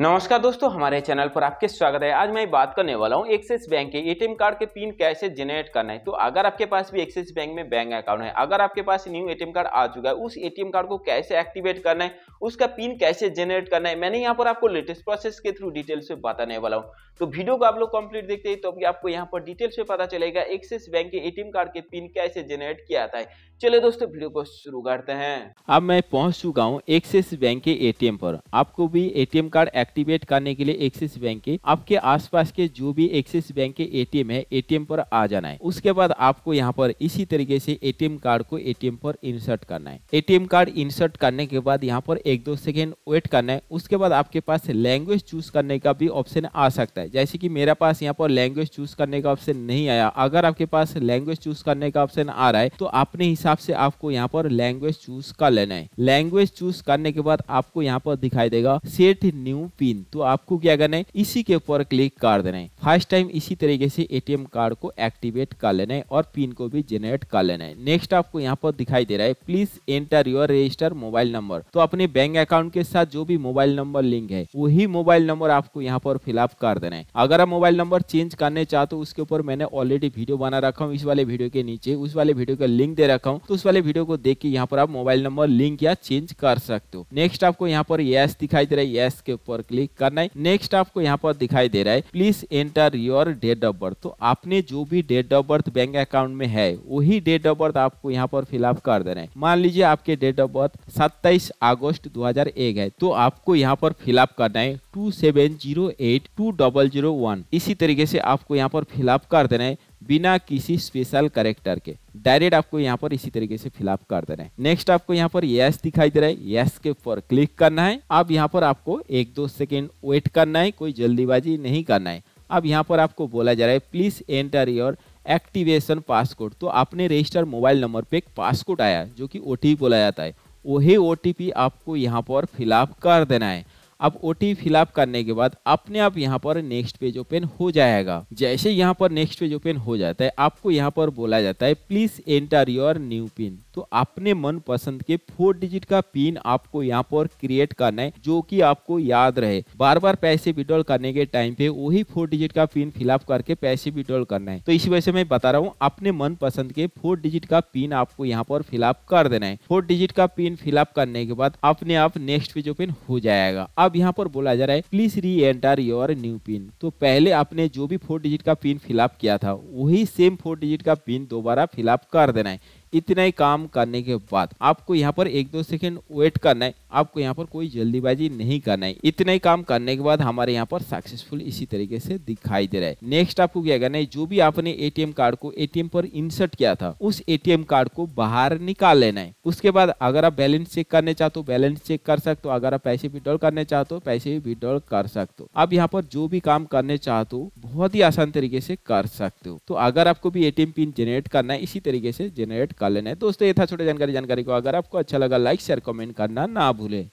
नमस्कार दोस्तों हमारे चैनल पर आपके स्वागत है आज मैं बात करने वाला हूं एक्सिस बैंक के एटीएम कार्ड के पिन कैसे जनरेट करना है तो अगर आपके पास भी एक्सिस बैंक में बैंक अकाउंट है अगर आपके पास न्यू एटीएम कार्ड आ चुका है उस एटीएम कार्ड को कैसे एक्टिवेट करना है उसका पिन कैसे जनरेट करना है मैंने यहाँ पर आपको लेटेस्ट प्रोसेस के थ्रू डिटेल से बताने वाला हूँ तो वीडियो को आप लोग कंप्लीट देखते हैं तो अभी आपको यहाँ पर डिटेल से पता चलेगा एक्सिस बैंक के एटीएम कार्ड के पिन कैसे जनरेट किया जाता है चलिए दोस्तों वीडियो को शुरू करते हैं अब मैं पहुंच चुका हूँ एक्सिस बैंक के एटीएम पर आपको भी एटीएम कार्ड एक्टिवेट करने के लिए एक्सिस बैंक के आपके आसपास के जो भी एक्सिस बैंक के एटीएम है एटीएम पर आ जाना है उसके बाद आपको यहाँ पर इसी तरीके से एटीएम कार्ड को एटीएम पर इंसर्ट करना है एटीएम कार्ड इंसर्ट करने के बाद यहाँ पर एक दो सेकेंड वेट करना है उसके बाद आपके पास लैंग्वेज चूज करने का भी ऑप्शन आ सकता है जैसे की मेरा पास यहाँ पर लैंग्वेज चूज करने का ऑप्शन नहीं आया अगर आपके पास लैंग्वेज चूज करने का ऑप्शन आ रहा है तो अपने हिसाब से आपको यहाँ पर लैंग्वेज चूज कर लेना है लैंग्वेज चूज करने के बाद आपको यहाँ पर दिखाई देगा सेट न्यू हूँ पिन तो आपको क्या करना है इसी के ऊपर क्लिक कर देना है फर्स्ट टाइम इसी तरीके से एटीएम कार्ड को एक्टिवेट कर लेना है और पिन को भी जेनरेट कर लेना है नेक्स्ट आपको यहाँ पर दिखाई दे रहा है please enter your register mobile number तो अपने बैंक अकाउंट के साथ जो भी मोबाइल नंबर लिंक है वही मोबाइल नंबर आपको यहाँ पर फिलअप कर देना है अगर आप मोबाइल नंबर चेंज करने चाहते हो उसके ऊपर मैंने ऑलरेडी वीडियो बना रखा हूँ इस वाले वीडियो के नीचे उस वाले वीडियो का लिंक दे रखा हूँ तो उस वाले वीडियो को देख के यहाँ पर आप मोबाइल नंबर लिंक या चेंज कर सकते हो नेक्स्ट आपको यहाँ पर यस दिखाई दे रहा है यस के ऊपर पर क्लिक करना है नेक्स्ट आपको यहाँ पर दिखाई दे रहा है please enter your date of birth तो आपने जो भी date of birth bank account में है वही डेट ऑफ बर्थ आपको यहाँ पर फिलअप कर दे रहे मान लीजिए आपके डेट ऑफ बर्थ सत्ताईस अगस्त दो है तो आपको यहाँ पर फिलअप करना है two seven zero eight two double zero one इसी तरीके से आपको यहाँ पर फिलअप कर देना है बिना किसी स्पेशल करेक्टर के डायरेक्ट आपको यहाँ पर इसी तरीके से फिलअप कर देना है नेक्स्ट आपको यहाँ पर यस दिखाई दे रहा है यस के ऊपर क्लिक करना है अब यहाँ पर आपको एक दो सेकेंड वेट करना है कोई जल्दीबाजी नहीं करना है अब यहाँ पर आपको बोला जा रहा है please enter your activation passcode तो आपने रजिस्टर मोबाइल नंबर पे एक पासकोड आया जो कि ओ बोला जाता है वही ओ आपको यहाँ पर फिलअप कर देना है अब ओ टी फिलअप करने के बाद अपने आप यहाँ पर नेक्स्ट पेज ओपन हो जाएगा जैसे यहाँ पर नेक्स्ट पेज ओपन हो जाता है आपको यहाँ पर बोला जाता है please enter your new pin तो अपने मन पसंद के फोर डिजिट का पिन आपको यहाँ पर क्रिएट करना है जो कि आपको याद रहे बार बार पैसे विड्रॉल करने के टाइम पे वही फोर डिजिट का पिन फिलअप करके पैसे विड्रॉल करना है तो इसी वजह से मैं बता रहा हूँ अपने मन पसंद के फोर डिजिट का पिन आपको यहाँ पर फिलअप कर देना है फोर डिजिट का पिन फिलअप करने के बाद अपने आप नेक्स्ट पेज ओपन हो जाएगा अब यहाँ पर बोला जा रहा है प्लीज री एंटर योर न्यू पिन तो पहले आपने जो भी फोर डिजिट का पिन फिलअप किया था वही सेम फोर डिजिट का पिन दोबारा फिलअप कर देना है इतना ही काम करने के बाद आपको यहाँ पर एक दो सेकेंड वेट करना है आपको यहाँ पर कोई जल्दीबाजी नहीं करना है इतना ही काम करने के बाद हमारे यहाँ पर सक्सेसफुल इसी तरीके से दिखाई दे रहा है नेक्स्ट आपको क्या करना है जो भी आपने एटीएम कार्ड को एटीएम पर इंसर्ट किया था उस एटीएम कार्ड को बाहर निकाल लेना है उसके बाद अगर आप बैलेंस चेक करने चाहते हो बैलेंस चेक कर सकते हो अगर आप पैसे विड्रॉल करने चाहते हो पैसे भी विड्रॉल कर सकते हो आप यहाँ पर जो भी काम करने चाहते हो बहुत ही आसान तरीके से कर सकते हो तो अगर आपको भी एटीएम पिन जनरेट करना है इसी तरीके से जनरेट कर लेना है दोस्तों ये था छोटे जानकारी जानकारी को अगर आपको अच्छा लगा लाइक शेयर कमेंट करना ना भूले